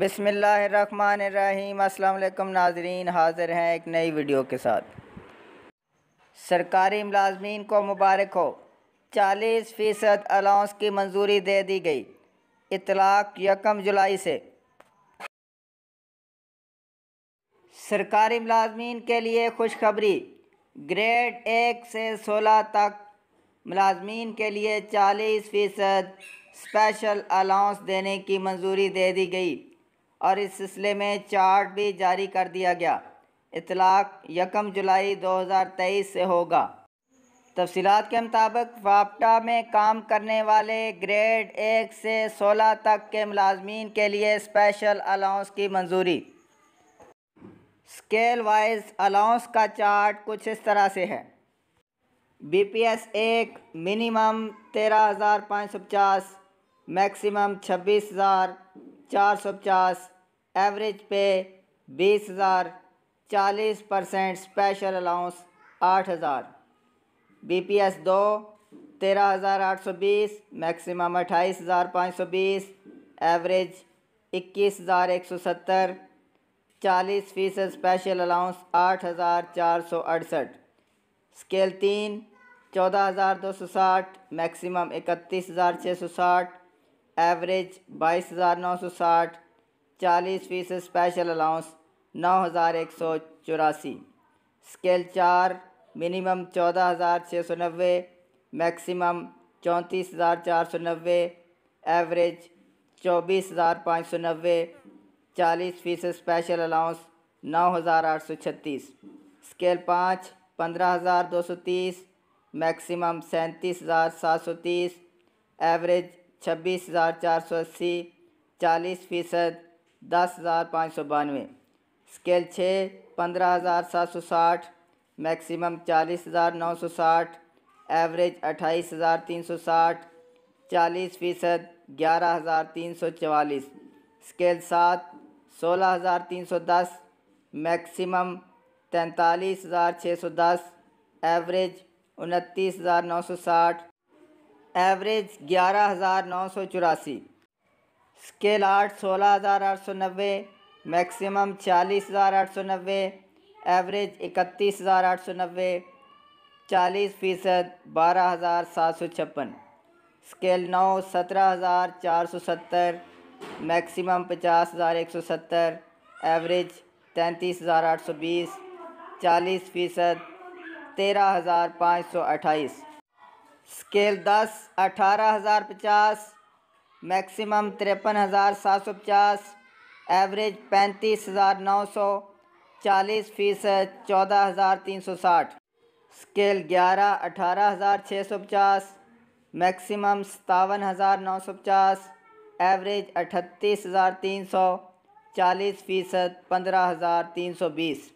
बसमीम अल्लाम नाजरीन हाज़िर हैं एक नई वीडियो के साथ सरकारी मुलाजमीन को मुबारक हो 40 फ़ीसद अलाउंस की मंजूरी दे दी गई इतलाक यकम जुलाई से सरकारी मुलाजमीन के लिए खुशखबरी ग्रेड एक से सोलह तक मुलाजमीन के लिए 40 फ़ीसद स्पेशल अलाउंस देने की मंजूरी दे दी गई और इस सिलसिले में चार्ट भी जारी कर दिया गया इतलाक़ यकम जुलाई 2023 से होगा तफसीत के मुताबिक वापटा में काम करने वाले ग्रेड एक से सोलह तक के मुलाजमीन के लिए स्पेशल अलाउंस की मंजूरी स्केल वाइज अलाउंस का चार्ट कुछ इस तरह से है बी पी एस एक मिनिमम तेरह हज़ार पाँच सौ पचास मैक्मम छब्बीस हज़ार चार सौ पचास एवरेज पे बीस हज़ार चालीस परसेंट स्पेशल अलाउंस आठ हज़ार बी पी एस दो तेरह हज़ार आठ सौ बीस मैक्सिमम अट्ठाईस हज़ार पाँच सौ बीस एवरेज इक्कीस हज़ार एक सौ सत्तर चालीस फीसद स्पेशल अलाउंस आठ हज़ार चार सौ अड़सठ स्केल तीन चौदह हज़ार दो सौ साठ मैक्सिमम इकतीस हज़ार छः सौ साठ एवरेज बाईस हज़ार नौ सौ साठ चालीस फीसद स्पेशल अलाउंस नौ हज़ार एक सौ चौरासी स्केल चार मिनिमम चौदह हज़ार छः सौ नब्बे मैक्सिमम चौंतीस हज़ार चार सौ नब्बे एवरेज चौबीस हज़ार पाँच सौ नब्बे चालीस फीसद स्पेशल अलाउंस नौ हज़ार आठ सौ छत्तीस स्केल पाँच पंद्रह हज़ार दो सौ तीस मैक्सिमम सैंतीस हज़ार सात सौ तीस एवरेज छब्बीस हज़ार चार सौ अस्सी चालीस फीसद दस हज़ार पाँच सौ बानवे स्केल छः पंद्रह हज़ार सात सौ साठ मैक्सिमम चालीस हज़ार नौ सौ साठ एवरेज अट्ठाईस हज़ार तीन सौ साठ चालीस फीसद ग्यारह हज़ार तीन सौ चवालीस स्केल सात सोलह हज़ार तीन सौ दस मैक्सिमम तैंतालीस हज़ार छः सौ दस एवरेज उनतीस हज़ार नौ सौ साठ एवरेज ग्यारह हज़ार नौ सौ चौरासी स्केल आर्ट सोलह हज़ार आठ सौ नब्बे मैक्सिमम चालीस हज़ार आठ सौ नब्बे एवरेज इकतीस हज़ार आठ सौ नब्बे चालीस फ़ीसद बारह हज़ार सात सौ छप्पन स्केल नौ सत्रह हज़ार चार सौ सत्तर मैक्सिमम पचास हज़ार एक सौ सत्तर एवरेज तैंतीस हज़ार आठ सौ बीस चालीस फ़ीसद तेरह हज़ार पाँच सौ अट्ठाईस स्केल दस अठारह हज़ार पचास मैक्सिमम तिरपन हज़ार सात सौ पचास एवरेज पैंतीस हज़ार नौ सौ चालीस फीसद चौदह हज़ार तीन सौ साठ स्केल ग्यारह अठारह हज़ार छः सौ पचास मैक्सिमम सतावन हज़ार नौ सौ पचास एवरेज अठतीस हज़ार तीन सौ चालीस फीसद पंद्रह हज़ार तीन सौ बीस